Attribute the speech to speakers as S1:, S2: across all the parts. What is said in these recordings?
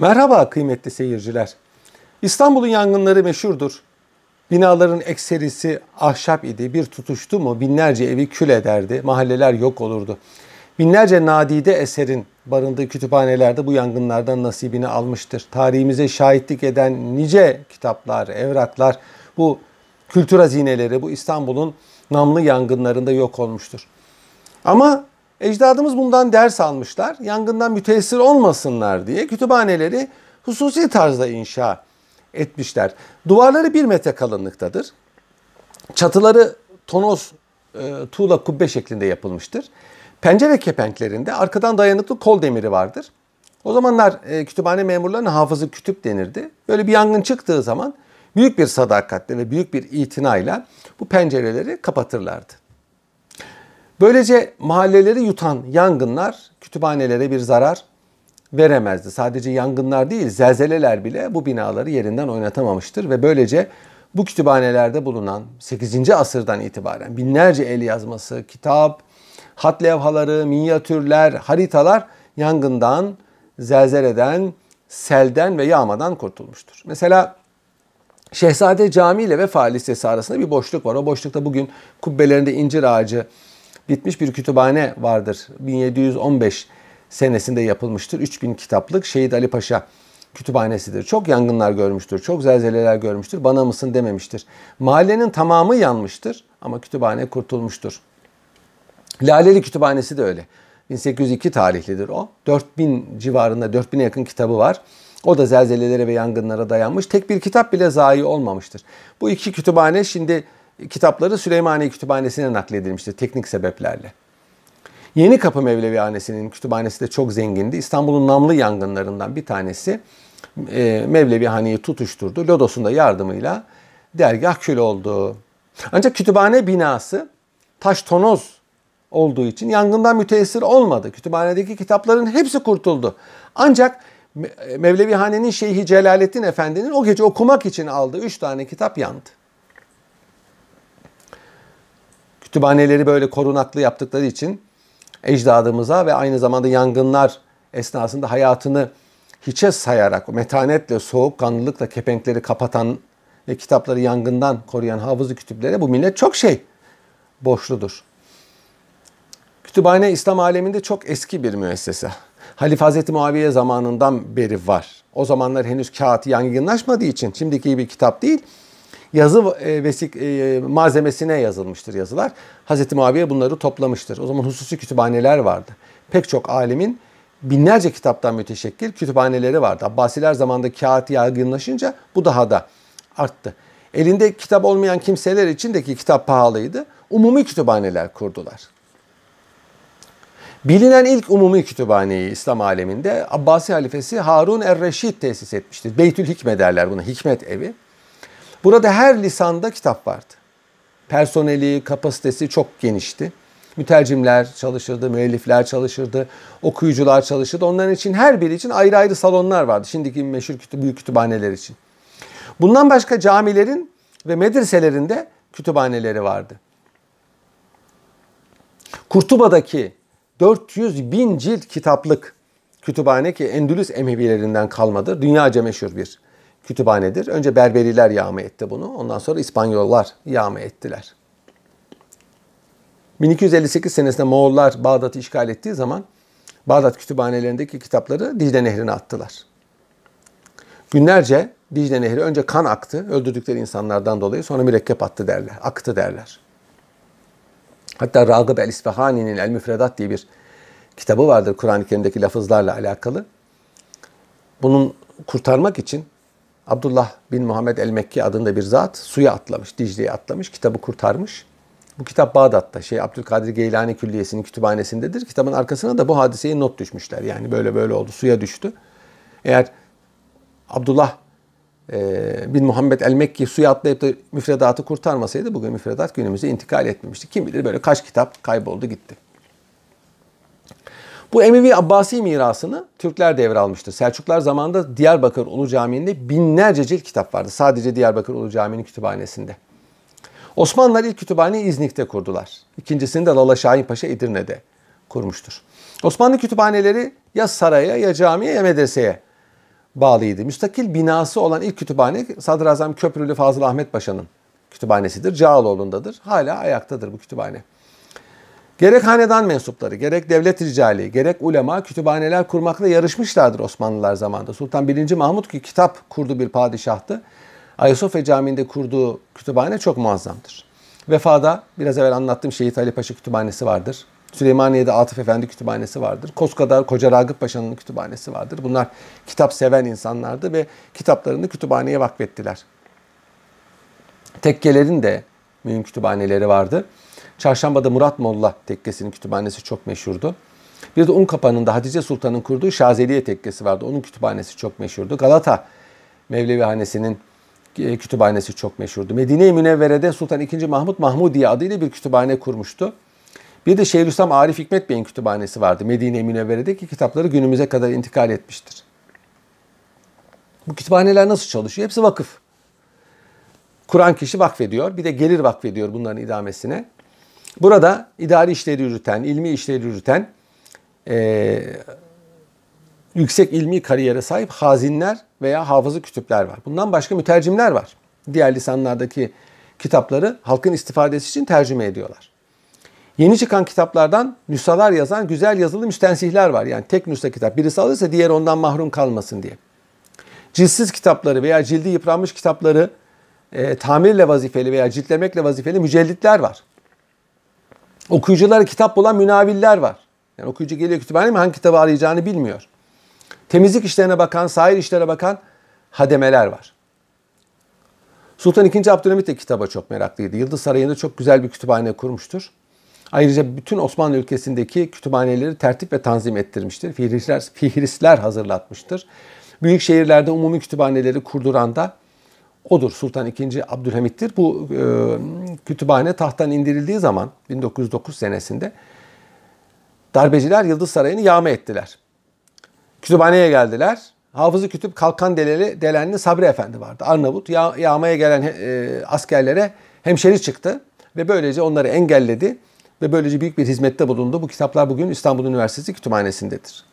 S1: Merhaba kıymetli seyirciler. İstanbul'un yangınları meşhurdur. Binaların ekserisi ahşap idi. Bir tutuştu mu binlerce evi kül ederdi. Mahalleler yok olurdu. Binlerce nadide eserin barındığı kütüphanelerde bu yangınlardan nasibini almıştır. Tarihimize şahitlik eden nice kitaplar, evraklar bu kültür hazineleri bu İstanbul'un namlı yangınlarında yok olmuştur. Ama Ecdadımız bundan ders almışlar. Yangından müteessir olmasınlar diye kütüphaneleri hususi tarzda inşa etmişler. Duvarları bir metre kalınlıktadır. Çatıları tonoz e, tuğla kubbe şeklinde yapılmıştır. Pencere kepenklerinde arkadan dayanıklı kol demiri vardır. O zamanlar e, kütüphane memurlarına hafızı kütüp denirdi. Böyle bir yangın çıktığı zaman büyük bir sadakatle ve büyük bir itinayla bu pencereleri kapatırlardı. Böylece mahalleleri yutan yangınlar kütüphanelere bir zarar veremezdi. Sadece yangınlar değil, zelzeleler bile bu binaları yerinden oynatamamıştır ve böylece bu kütüphanelerde bulunan 8. asırdan itibaren binlerce el yazması, kitap, hat levhaları, minyatürler, haritalar yangından, zelzeleden, selden ve yağmadan kurtulmuştur. Mesela Şehzade Camii ile Vefa Lisesi arasında bir boşluk var. O boşlukta bugün kubbelerinde incir ağacı bitmiş bir kütüphane vardır. 1715 senesinde yapılmıştır. 3000 kitaplık Şehit Ali Paşa kütüphanesidir. Çok yangınlar görmüştür, çok zelzeleler görmüştür. Bana mısın dememiştir. Mahallenin tamamı yanmıştır ama kütüphane kurtulmuştur. Laleli Kütüphanesi de öyle. 1802 tarihlidir o. 4000 civarında 4000'e yakın kitabı var. O da zelzelelere ve yangınlara dayanmış. Tek bir kitap bile zayi olmamıştır. Bu iki kütüphane şimdi kitapları Süleymaniye Kütüphanesi'ne nakledilmiştir teknik sebeplerle. Yeni Kapı Mevlevihanesi'nin kütüphanesi de çok zengindi. İstanbul'un namlı yangınlarından bir tanesi e, Mevlevihaneyi tutuşturdu. Lodos'un da yardımıyla dergah kül oldu. Ancak kütüphane binası taş tonoz olduğu için yangından müteessir olmadı. Kütüphanedeki kitapların hepsi kurtuldu. Ancak Mevlevihane'nin Şeyhi Celalettin Efendi'nin o gece okumak için aldığı üç tane kitap yandı. kütüphaneleri böyle korunaklı yaptıkları için ecdadımıza ve aynı zamanda yangınlar esnasında hayatını hiçe sayarak metanetle, soğukkanlılıkla kepenkleri kapatan ve kitapları yangından koruyan hafızı kütüplere bu millet çok şey borçludur. Kütüphane İslam aleminde çok eski bir müessese. Halif Hazreti Muaviye zamanından beri var. O zamanlar henüz kağıt yangınlaşmadığı için şimdiki gibi kitap değil yazı e, vesik e, malzemesine yazılmıştır yazılar. Hazreti Muaviye bunları toplamıştır. O zaman hususi kütüphaneler vardı. Pek çok alimin binlerce kitaptan müteşekkil kütüphaneleri vardı. Abbasiler zamanında kağıt yaygınlaşınca bu daha da arttı. Elinde kitap olmayan kimseler için de ki kitap pahalıydı. Umumi kütüphaneler kurdular. Bilinen ilk umumi kütüphaneyi İslam aleminde Abbasi halifesi Harun er-Reşid tesis etmiştir. Beytül Hikme derler buna, hikmet evi. Burada her lisanda kitap vardı. Personeli, kapasitesi çok genişti. Mütercimler çalışırdı, müellifler çalışırdı, okuyucular çalışırdı. Onların için her biri için ayrı ayrı salonlar vardı. Şimdiki meşhur büyük kütüphaneler için. Bundan başka camilerin ve medreselerinde kütüphaneleri vardı. Kurtuba'daki 400 bin cilt kitaplık kütüphane ki Endülüs Emevilerinden kalmadır. Dünyaca meşhur bir kütüphanedir. Önce Berberiler yağma etti bunu. Ondan sonra İspanyollar yağma ettiler. 1258 senesinde Moğollar Bağdat'ı işgal ettiği zaman Bağdat kütüphanelerindeki kitapları Dicle Nehri'ne attılar. Günlerce Dicle Nehri önce kan aktı, öldürdükleri insanlardan dolayı sonra mürekkep attı derler, aktı derler. Hatta Ragıp el-İsfahani'nin El-Müfredat diye bir kitabı vardır Kur'an-ı Kerim'deki lafızlarla alakalı. Bunun kurtarmak için Abdullah bin Muhammed el-Mekki adında bir zat suya atlamış, Dicle'ye atlamış, kitabı kurtarmış. Bu kitap Bağdat'ta, şey Abdülkadir Geylani Külliyesi'nin kütüphanesindedir. Kitabın arkasına da bu hadiseyi not düşmüşler. Yani böyle böyle oldu, suya düştü. Eğer Abdullah e, bin Muhammed el-Mekki suya atlayıp da müfredatı kurtarmasaydı bugün müfredat günümüze intikal etmemişti. Kim bilir böyle kaç kitap kayboldu gitti. Bu Emevi Abbasi mirasını Türkler devralmıştır. Selçuklar zamanında Diyarbakır Ulu Camii'nde binlerce cilt kitap vardı. Sadece Diyarbakır Ulu Camii'nin kütüphanesinde. Osmanlılar ilk kütüphaneyi İznik'te kurdular. İkincisini de Lala Şahin Paşa Edirne'de kurmuştur. Osmanlı kütüphaneleri ya saraya ya camiye ya medreseye bağlıydı. Müstakil binası olan ilk kütüphane Sadrazam Köprülü Fazıl Ahmet Paşa'nın kütüphanesidir. Cağaloğlu'ndadır. Hala ayaktadır bu kütüphane. Gerek hanedan mensupları, gerek devlet ricali, gerek ulema kütüphaneler kurmakla yarışmışlardır Osmanlılar zamanında. Sultan 1. Mahmut ki kitap kurdu bir padişahtı. Ayasofya Camii'nde kurduğu kütüphane çok muazzamdır. Vefa'da biraz evvel anlattığım Şehit Ali Paşa kütüphanesi vardır. Süleymaniye'de Atıf Efendi kütüphanesi vardır. Koska'da Koca Ragıp Paşa'nın kütüphanesi vardır. Bunlar kitap seven insanlardı ve kitaplarını kütüphaneye vakfettiler. Tekkelerin de mühim kütüphaneleri vardı. Çarşamba'da Murat Molla Tekkesi'nin kütüphanesi çok meşhurdu. Bir de Unkapanı'nda Hatice Sultan'ın kurduğu Şazeliye Tekkesi vardı. Onun kütüphanesi çok meşhurdu. Galata Mevlevi Hanesi'nin e, kütüphanesi çok meşhurdu. Medine-i Münevvere'de Sultan II. Mahmut Mahmudiye adıyla bir kütüphane kurmuştu. Bir de Şeyhülislam Arif Hikmet Bey'in kütüphanesi vardı. Medine-i Münevvere'deki kitapları günümüze kadar intikal etmiştir. Bu kütüphaneler nasıl çalışıyor? Hepsi vakıf. Kur'an kişi vakfediyor. Bir de gelir vakfediyor bunların idamesine. Burada idari işleri yürüten, ilmi işleri yürüten, e, yüksek ilmi kariyere sahip hazinler veya hafızı kütüpler var. Bundan başka mütercimler var. Diğer lisanlardaki kitapları halkın istifadesi için tercüme ediyorlar. Yeni çıkan kitaplardan nüshalar yazan güzel yazılı müstensihler var. Yani tek nüsha kitap. Birisi alırsa diğer ondan mahrum kalmasın diye. Cilsiz kitapları veya cildi yıpranmış kitapları e, tamirle vazifeli veya ciltlemekle vazifeli mücellitler var. Okuyuculara kitap bulan münaviller var. Yani okuyucu geliyor kütüphaneye mi hangi kitabı arayacağını bilmiyor. Temizlik işlerine bakan, sahil işlere bakan hademeler var. Sultan II. Abdülhamit de kitaba çok meraklıydı. Yıldız Sarayı'nda çok güzel bir kütüphane kurmuştur. Ayrıca bütün Osmanlı ülkesindeki kütüphaneleri tertip ve tanzim ettirmiştir. Fihrisler, fihrisler hazırlatmıştır. Büyük şehirlerde umumi kütüphaneleri kurduran da odur Sultan II. Abdülhamit'tir. Bu e, kütüphane tahttan indirildiği zaman 1909 senesinde darbeciler Yıldız Sarayı'nı yağma ettiler. Kütüphaneye geldiler. Hafızı Kütüp Kalkan Deleli, Delenli Sabri Efendi vardı. Arnavut yağ, yağmaya gelen e, askerlere hemşeri çıktı ve böylece onları engelledi ve böylece büyük bir hizmette bulundu. Bu kitaplar bugün İstanbul Üniversitesi Kütüphanesi'ndedir.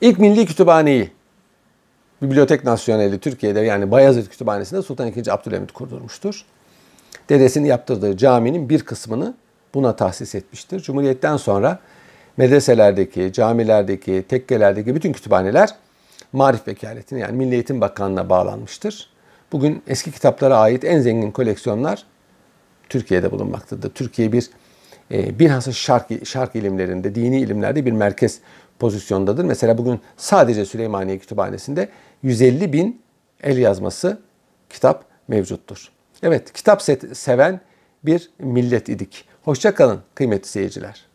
S1: İlk Milli Kütüphaneyi Bibliotek Nasyoneli Türkiye'de yani Bayezid Kütüphanesi'nde Sultan II. Abdülhamit kurdurmuştur. Dedesinin yaptırdığı caminin bir kısmını buna tahsis etmiştir. Cumhuriyetten sonra medreselerdeki, camilerdeki, tekkelerdeki bütün kütüphaneler Marif Vekaletine yani Milli Eğitim Bakanlığı'na bağlanmıştır. Bugün eski kitaplara ait en zengin koleksiyonlar Türkiye'de bulunmaktadır. Türkiye bir e, bilhassa şark, şark ilimlerinde, dini ilimlerde bir merkez pozisyondadır. Mesela bugün sadece Süleymaniye Kütüphanesi'nde 150 bin el yazması kitap mevcuttur. Evet kitap seven bir millet idik. Hoşçakalın kıymetli seyirciler.